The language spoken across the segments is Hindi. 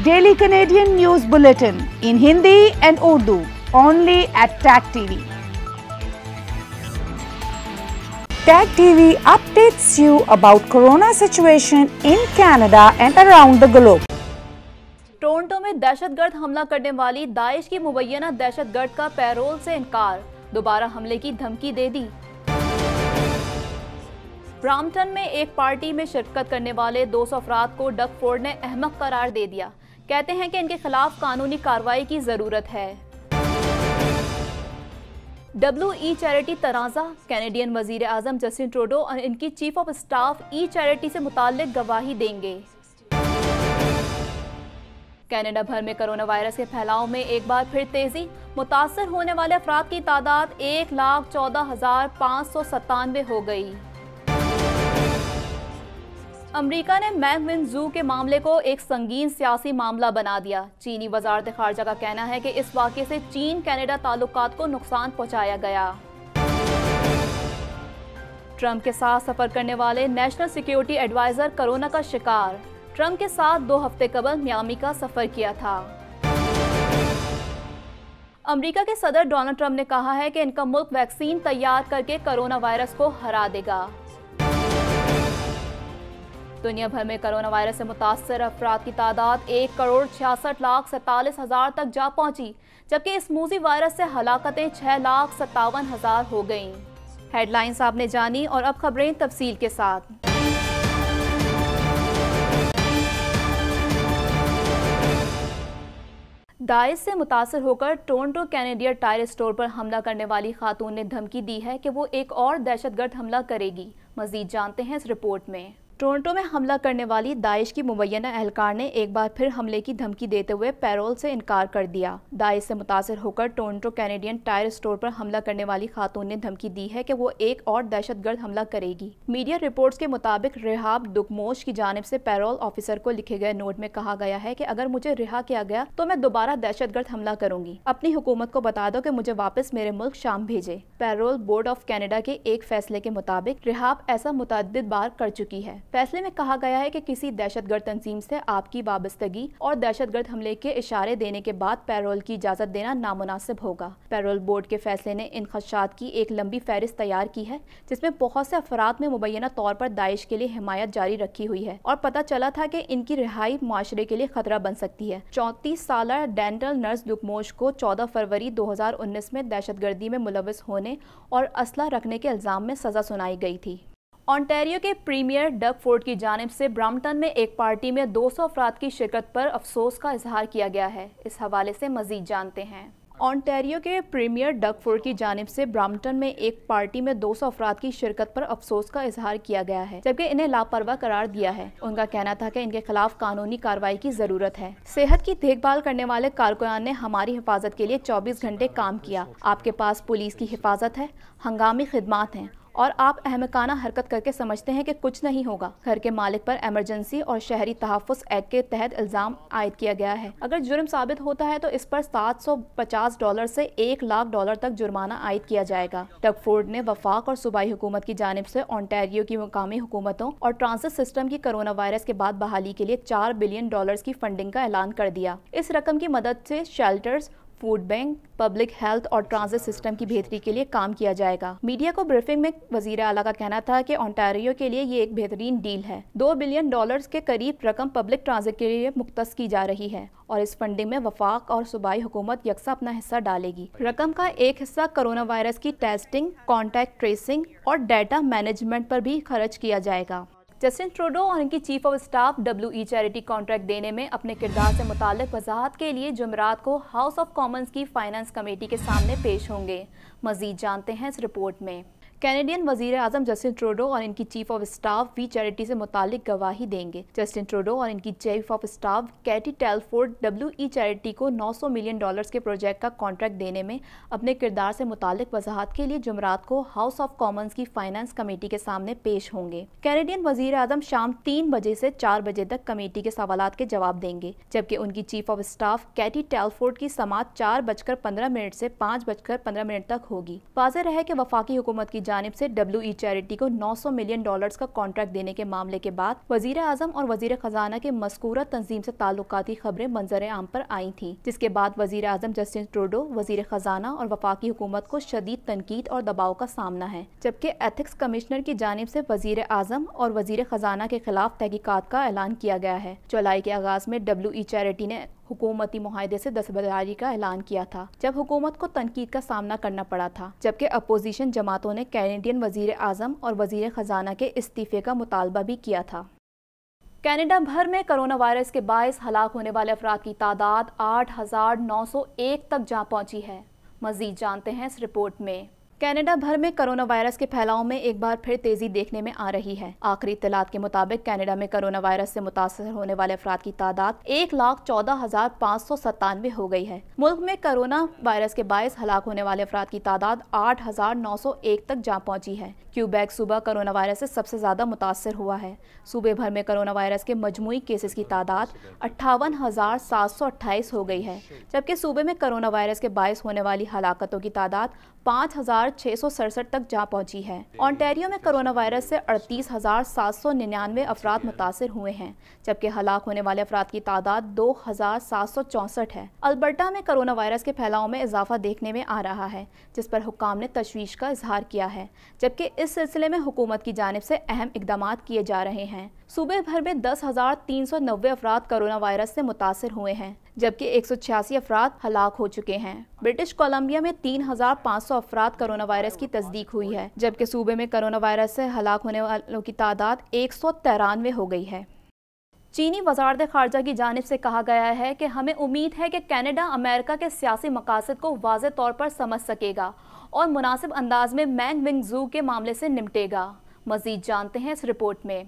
daily Canadian news bulletin in Hindi and Urdu only at tag TV tag TV updates you about corona situation in Canada and around the globe Toronto में दहशतगर्द हमला करने वाली दाइश की मुबैना दहशतगर्द का पैरोल से इनकार दोबारा हमले की धमकी दे दी ब्राम्पटन में एक पार्टी में शिरकत करने वाले 200 अफराद को डक फोर्ड ने अहमक करार दे दिया कहते हैं कि इनके खिलाफ कानूनी कार्रवाई की ज़रूरत है डब्ल्यू ई चैरिटी तराजा कैनेडियन वजीर आजम जस्टिन ट्रोडो और इनकी chief of staff E charity से मुतल गवाही देंगे कनाडा भर में कोरोना वायरस के फैलाव में एक बार फिर तेजी मुतासर होने वाले अफराद की तादाद एक लाख चौदह हजार पाँच सौ सत्तानवे हो गई अमेरिका ने मैंग विन जू के मामले को एक संगीन सियासी मामला बना दिया चीनी वजारत खारजा का कहना है कि इस वाक्य से चीन कनाडा ताल्लुक को नुकसान पहुंचाया गया ट्रंप के साथ सफर करने वाले नेशनल सिक्योरिटी एडवाइज़र कोरोना का शिकार ट्रंप के साथ दो हफ्ते कबल म्यामी का सफर किया था अमेरिका के सदर डोनाल्ड ट्रंप ने कहा है कि इनका मुल्क वैक्सीन तैयार करके कोरोना वायरस को हरा देगा दुनिया भर में कोरोना वायरस से मुतासर अफराद की तादाद एक करोड़ छियासठ लाख सैतालीस हजार तक जा पहुंची जबकि इस मूजी वायरस से हलाकतें छह लाख सत्तावन हजार हो गईं हेडलाइंस आपने जानी और अब खबरें तफसील के साथ दाइश से मुतासर होकर टोरंटो कैनेडियर टायर स्टोर पर हमला करने वाली खातून ने धमकी दी है कि वो एक और दहशतगर्द हमला करेगी मजीद जानते हैं इस रिपोर्ट में टोरंटो में हमला करने वाली दाइश की मुबैना एहलकार ने एक बार फिर हमले की धमकी देते हुए पैरोल से इनकार कर दिया दाइश से मुतासर होकर टोरंटो कैनेडियन टायर स्टोर पर हमला करने वाली खातून ने धमकी दी है कि वो एक और दहशतगर्द हमला करेगी मीडिया रिपोर्ट्स के मुताबिक रिहाब दुकमोश की जानब से पैरोल ऑफिसर को लिखे गए नोट में कहा गया है की अगर मुझे रिहा किया गया तो मैं दोबारा गर्द हमला करूंगी अपनी हुकूमत को बता दो की मुझे वापस मेरे मुल्क शाम भेजे पैरोल बोर्ड ऑफ कैनेडा के एक फैसले के मुताबिक रिहाब ऐसा मुतद बार कर चुकी है फैसले में कहा गया है कि किसी दहशतगर्द तंजीम से आपकी वाबस्तगी और दहशतगर्द हमले के इशारे देने के बाद पैरोल की इजाज़त देना नामनासिब होगा पैरोल बोर्ड के फैसले ने इन खदशात की एक लंबी फहरिस्त तैयार की है जिसमें बहुत से अफराद में मुबैना तौर पर दाइश के लिए हिमायत जारी रखी हुई है और पता चला था कि इनकी रिहाई माशरे के लिए खतरा बन सकती है चौंतीस साल डेंटल नर्स लुकमोश को चौदह फरवरी दो हजार उन्नीस में दहशतगर्दी में मुलविस होने और असला रखने के इल्ज़ाम में सज़ा सुनाई गई थी ऑन्टेरियो के प्रीमियर डग फोर्ड की जानब से ब्राम्पटन में एक पार्टी में 200 सौ अफराद की शिरकत पर अफसोस का इजहार किया गया है इस हवाले से मजीद जानते हैं ऑन्टेरियो के प्रीमियर डग फोर्ड की जानब से ब्राम्पटन में एक पार्टी में 200 सौ अफराद की शिरकत पर अफसोस का इजहार किया गया है जबकि इन्हें लापरवाह करार दिया है उनका कहना था कि इनके खिलाफ कानूनी कार्रवाई की जरूरत है सेहत की देखभाल करने वाले कारकुनान ने हमारी हिफाजत के लिए चौबीस घंटे काम किया आपके पास पुलिस की हिफाजत है हंगामी खदमात हैं और आप अहमकाना हरकत करके समझते हैं कि कुछ नहीं होगा घर के मालिक पर एमरजेंसी और शहरी तहफ़ एक्ट के तहत इल्ज़ाम आयद किया गया है अगर जुर्म साबित होता है तो इस पर 750 डॉलर से एक लाख डॉलर तक जुर्माना आयद किया जाएगा फोर्ड ने वफाक और सूबाई हुकूमत की जानब से ऑनटेरियो की मकामी हुकूमतों और ट्रांसिट सिस्टम की कोरोना वायरस के बाद बहाली के लिए चार बिलियन डॉलर की फंडिंग का ऐलान कर दिया इस रकम की मदद से shelters food bank public health और ट्रांजिट सिस्टम की बेहतरी के लिए काम किया जाएगा मीडिया को ब्रीफिंग में वजीर अला का कहना था कि ओंटारियो के लिए ये एक बेहतरीन डील है दो बिलियन डॉलर के करीब रकम पब्लिक ट्रांजिट के लिए मुख्त की जा रही है और इस फंडिंग में वफाक और सूबाई हुकूमत यकसा अपना हिस्सा डालेगी रकम का एक हिस्सा कोरोना वायरस की टेस्टिंग कॉन्टैक्ट ट्रेसिंग और डेटा मैनेजमेंट पर भी खर्च किया जाएगा जस्टिन ट्रूडो और इनकी chief of staff W E e charity contract देने में अपने किरदार से मुतक वजाहत के लिए जमरात को हाउस ऑफ कॉमन्स की फाइनेंस कमेटी के सामने पेश होंगे मजीद जानते हैं इस रिपोर्ट में कैनेडियन वजीर आजम जस्टिन ट्रोडो और इनकी चीफ ऑफ स्टाफ भी चैरिटी से मुतालिक गवाही देंगे जस्टिन ट्रोडो और इनकी chief of staff Katie Telford W E charity को 900 मिलियन डॉलर्स के प्रोजेक्ट का कॉन्ट्रैक्ट देने में अपने किरदार से मुतालिक वजाहत के लिए जुमरात को हाउस ऑफ कॉमन्स की फाइनेंस कमेटी के सामने पेश होंगे कैनेडियन वजीर अजम शाम तीन बजे से चार बजे तक कमेटी के सवाल के जवाब देंगे जबकि उनकी chief of staff Katie Telford की समाज चार बजकर पंद्रह मिनट से पाँच बजकर पंद्रह मिनट तक होगी वाजह है कि वफाकी हुकूमत की जानब ऐसी डब्ल्यू चैरिटी को 900 मिलियन डॉलर्स का कॉन्ट्रैक्ट देने के मामले के बाद वजीर आजम और वजीर खजाना के मस्कूरा तंजीम ऐसी ताल्लुकाती खबरें मंजर आम आरोप आई थी जिसके बाद वजीर आजम जस्टिन ट्रोडो वजीर खजाना और वफाकी हुकूमत को शदीद तनकीद और दबाव का सामना है जबकि एथिक्स कमिश्नर की जानब ऐसी वजीर आजम और वजीर खजाना के खिलाफ तहकीकत का ऐलान किया गया है जुलाई के आगाज में डब्ल्यू चैरिटी e ने हुकूमती माहदे से दस्तबरदारी का ऐलान किया था जब हुकूमत को तनकीद का सामना करना पड़ा था जबकि अपोजिशन जमातों ने कैनेडियन वजीर अजम और वजीर ख़जाना के इस्तीफ़े का मुतालबा भी किया था कैनेडा भर में कोरोना वायरस के बायस हलाक होने वाले अफराद की तादाद आठ हज़ार नौ सौ एक तक जा पहुंची है मज़ीद जानते हैं इस रिपोर्ट में कनाडा भर में कोरोना वायरस के फैलाव में एक बार फिर तेजी देखने में आ रही है आखिरी इतलात के मुताबिक कनाडा में कोरोना वायरस से मुतासर होने वाले अफराद की तादाद एक लाख चौदह हजार पाँच सौ सत्तानवे हो गई है मुल्क में कोरोना वायरस के बायस हलाक होने वाले अफराद की तादाद आठ हजार नौ सौ एक तक जा पहुंची है क्यूबैक सूबा कोरोना वायरस से सबसे ज्यादा मुतासर हुआ है सूबे भर में कोरोना वायरस के मजमू केसेस की तादाद अट्ठावन हजार सात सौ अट्ठाईस हो गई है जबकि सूबे में कोरोना वायरस के बायस होने वाली हलाकतों की तादाद पाँच हजार तक जा पहुंची है ऑन्टेरियो में कोरोना वायरस से अड़तीस हजार सात सौ निन्यानवे अफराद मुतासर हुए हैं जबकि हलाक होने वाले अफराद की तादाद दो हजार सात सौ चौंसठ है अल्बर्टा में कोरोना वायरस के फैलाव में इजाफा देखने में आ रहा है जिस पर हुकाम ने तशवीश का इजहार किया है जबकि इस सिलसिले में हुकूमत की जानब से अहम इकदाम किए जा रहे हैं सूबे भर में दस हजार तीन सौ नब्बे अफराद कोरोना वायरस से मुतासर हुए हैं जबकि एक सौ छियासी अफराद हलाक हो चुके हैं ब्रिटिश कोलंबिया में तीन हजार पाँच सौ अफराद कोरोना वायरस की तस्दीक हुई है जबकि सूबे में कोरोना वायरस से हलाक होने वालों की तादाद एक सौ तिरानवे हो गई है चीनी वजारत खारजा की जानब से कहा गया है कि हमें उम्मीद है कि कनाडा अमेरिका के सियासी मकासद को वाज तौर पर समझ सकेगा और मुनासिब अंदाज में मैंग विंग जू के मामले से निपटेगा मजीद जानते हैं इस रिपोर्ट में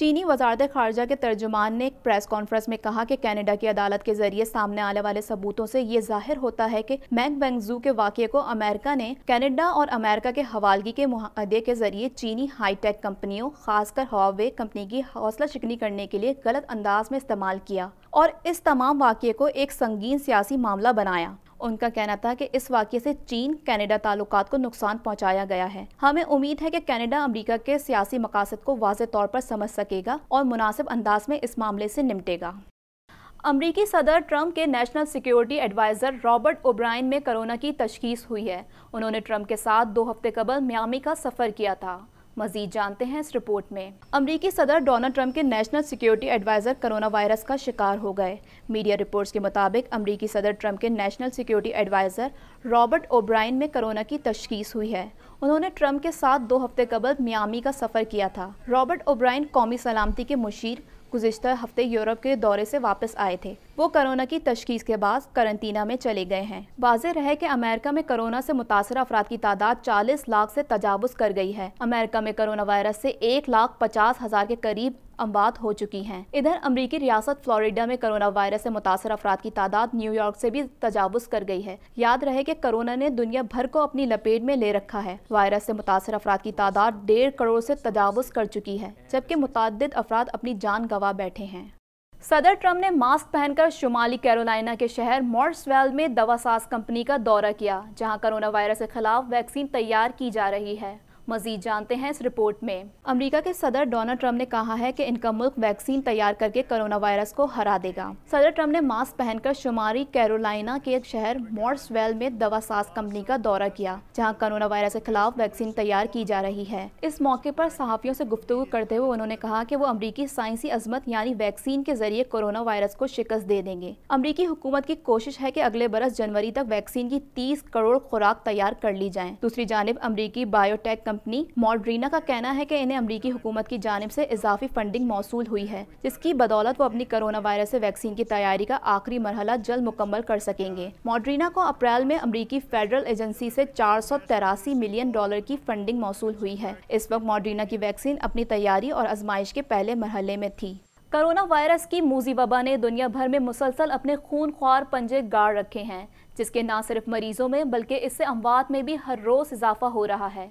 चीनी वजारत खारजा के तर्जुमान ने एक प्रेस कॉन्फ्रेंस में कहा कि कनाडा की अदालत के जरिए सामने आने वाले सबूतों से ये जाहिर होता है कि मैंग बेंगजू के वाक्य को अमेरिका ने कनाडा और अमेरिका के हवालगी के माहदे के जरिए चीनी हाईटेक कंपनियों खासकर हवावे कंपनी की हौसला शिकनी करने के लिए गलत अंदाज में इस्तेमाल किया और इस तमाम वाक्य को एक संगीन सियासी मामला बनाया उनका कहना था कि इस वाक्य से चीन कनाडा ताल्लुक को नुकसान पहुंचाया गया है हमें उम्मीद है कि कनाडा अमेरिका के सियासी मकासद को वाज तौर पर समझ सकेगा और मुनासिब अंदाज में इस मामले से निपटेगा अमरीकी सदर ट्रंप के national security adviser Robert O'Brien में कोरोना की तशखीस हुई है उन्होंने ट्रंप के साथ दो हफ्ते कबल म्यामी का सफ़र किया था मजीद जानते हैं इस रिपोर्ट में अमरीकी सदर डोनाल्ड ट्रंप के national security adviser corona virus का शिकार हो गए मीडिया रिपोर्ट्स के मुताबिक अमरीकी सदर ट्रंप के national security adviser Robert O'Brien में कोरोना की तशखीस हुई है उन्होंने ट्रंप के साथ दो हफ्ते कबल मियामी का सफ़र किया था रॉबर्ट ओब्राइन कौमी सलामती के मुशीर गुजशत हफ्ते यूरोप के दौरे से वापस आए थे वो कोरोना की तशखीस के बाद करंतना में चले गए हैं वाजह रहे कि अमेरिका में कोरोना से मुतासर अफराद की तादाद चालीस लाख से तजावज़ कर गई है अमेरिका में कोरोना वायरस से एक लाख पचास हज़ार के करीब अमवात हो चुकी हैं इधर अमरीकी रियासत फ्लोरिडा में कोरोना वायरस से मुतासर अफराद की तादाद न्यूयॉर्क से भी तजावज़ कर गई है याद रहे कि कोरोना ने दुनिया भर को अपनी लपेट में ले रखा है वायरस से मुतासर अफराद की तादाद डेढ़ करोड़ से तजावज़ कर चुकी है जबकि मुतद अफराद अपनी जान गंवा बैठे हैं सदर ट्रम्प ने मास्क पहनकर शुमाली कैरोलिना के शहर मॉर्सवेल में दवासास कंपनी का दौरा किया जहां कोरोना वायरस के खिलाफ वैक्सीन तैयार की जा रही है मजीद जानते हैं इस रिपोर्ट में अमरीका के सदर डोनाल्ड ट्रंप ने कहा है की इनका मुल्क वैक्सीन तैयार करके कोरोना वायरस को हरा देगा सदर ट्रंप ने मास्क पहनकर शुमारी कैरोलाइना के एक शहर मॉर्सवेल में दवा सास कंपनी का दौरा किया जहाँ कोरोना वायरस के खिलाफ वैक्सीन तैयार की जा रही है इस मौके पर सहाफियों से गुफ्तु करते हुए उन्होंने कहा कि वो अमरीकी साइंसी अजमत यानी वैक्सीन के जरिए कोरोना वायरस को शिकस्त दे देंगे अमरीकी हुकूमत की कोशिश है की अगले बरस जनवरी तक वैक्सीन की तीस करोड़ खुराक तैयार कर ली जाए दूसरी जानब अमरीकी बायोटेक कंपनी कंपनी मॉड्रीना का कहना है कि इन्हें अमरीकी हुकूमत की जानब से इजाफी फंडिंग मौसू हुई है जिसकी बदौलत वो अपनी कोरोना वायरस ऐसी वैक्सीन की तैयारी का आखिरी मरहला जल्द मुकम्मल कर सकेंगे मॉड्रीना को अप्रैल में अमरीकी फेडरल एजेंसी से चार मिलियन डॉलर की फंडिंग मौसू हुई है इस वक्त मॉड्रीना की वैक्सीन अपनी तैयारी और आजमाइश के पहले मरहले में थी कोरोना वायरस की मूजी वबा ने दुनिया भर में मुसलसल अपने खून ख्वार पंजे गाड़ रखे हैं जिसके ना सिर्फ मरीजों में बल्कि इससे अमवात में भी हर रोज़ इजाफा हो रहा है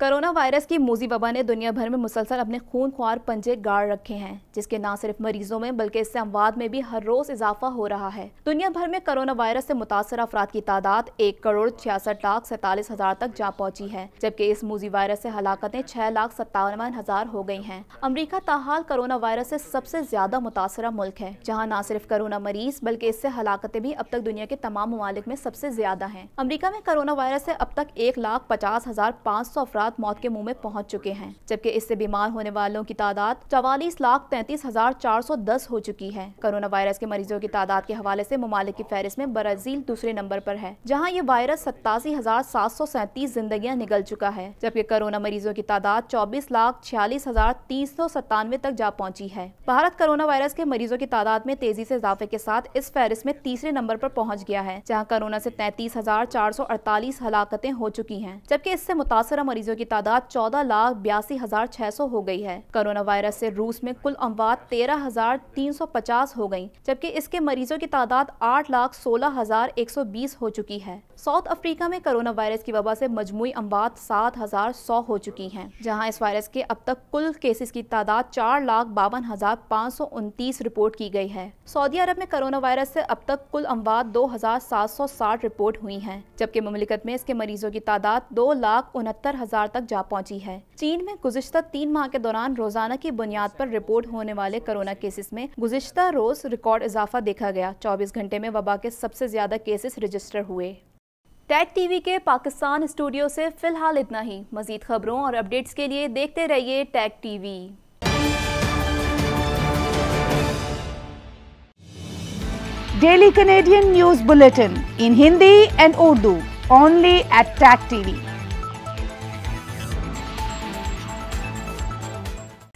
कोरोना वायरस की मोजी वबा ने दुनिया भर में मुसलसल अपने खून ख्वार पंजे गाड़ रखे हैं जिसके ना सिर्फ मरीजों में बल्कि इससे अमवाद में भी हर रोज इजाफा हो रहा है दुनिया भर में कोरोना वायरस से मुतासर अफराद की तादाद एक करोड़ छियासठ लाख सैतालीस हजार तक जा पहुंची है जबकि इस मोजी वायरस से हलाकतें छह लाख सत्तावन हजार हो गई हैं अमरीका ताहाल कोरोना वायरस से सबसे ज्यादा मुतासर मुल्क है जहाँ न सिर्फ कोरोना मरीज बल्कि इससे हलाकतें भी अब तक दुनिया के तमाम ममालिक में सबसे ज्यादा है अमरीका में कोरोना वायरस से अब तक एक लाख पचास हजार पाँच सौ अफराद अफराद मौत के मुँह में पहुँच चुके हैं जबकि इससे बीमार होने वालों की तादाद चवालीस लाख तैंतीस हजार चार सौ दस हो चुकी है कोरोना वायरस के मरीजों की तादाद के हवाले ऐसी ममालिक की फहरिस्त में ब्राजील दूसरे नंबर आरोप है जहाँ ये वायरस सत्तासी हजार सात सौ सैंतीस जिंदगियाँ निकल चुका है जबकि कोरोना मरीजों की तादाद चौबीस लाख छियालीस हजार तीन सौ सत्तानवे तक जा पहुँची है भारत कोरोना वायरस के मरीजों की तादाद में तेजी ऐसी इजाफे के साथ इस फहरिस्त में तीसरे नंबर आरोप पहुँच गया है जहाँ कोरोना ऐसी तैतीस हजार चार सौ अड़तालीस हलाकते हो चुकी है जबकि इससे मुतासर मरीजों की तादाद चौदह लाख बयासी हजार छह सौ हो गई है कोरोना वायरस से रूस में कुल अमवात तेरह हजार तीन सौ पचास हो गई जबकि इसके मरीजों की तादाद आठ लाख सोलह हजार एक सौ बीस हो चुकी है साउथ अफ्रीका में कोरोना वायरस की वबा से मजमू अमवात सात हजार सौ हो चुकी है जहाँ इस वायरस के अब तक कुल केसेस की तादाद चार लाख बावन हजार पाँच सौ उनतीस रिपोर्ट की गई है सऊदी अरब में कोरोना वायरस से अब तक कुल अमवात दो हजार सात सौ साठ रिपोर्ट हुई हैं जबकि ममलिकत में इसके मरीजों की तादाद दो लाख उनहत्तर हजार हज़ार तक जा पहुंची है चीन में गुजशत तीन माह के दौरान रोजाना की बुनियाद पर रिपोर्ट होने वाले कोरोना केसेस में गुजशत रोज रिकॉर्ड इजाफा देखा गया चौबीस घंटे में वबा के सबसे ज्यादा केसेस रजिस्टर हुए टेट टीवी के पाकिस्तान स्टूडियो से फिलहाल इतना ही मजीद खबरों और अपडेट्स के लिए देखते रहिए tag TV daily Canadian news bulletin in Hindi and Urdu only at tag TV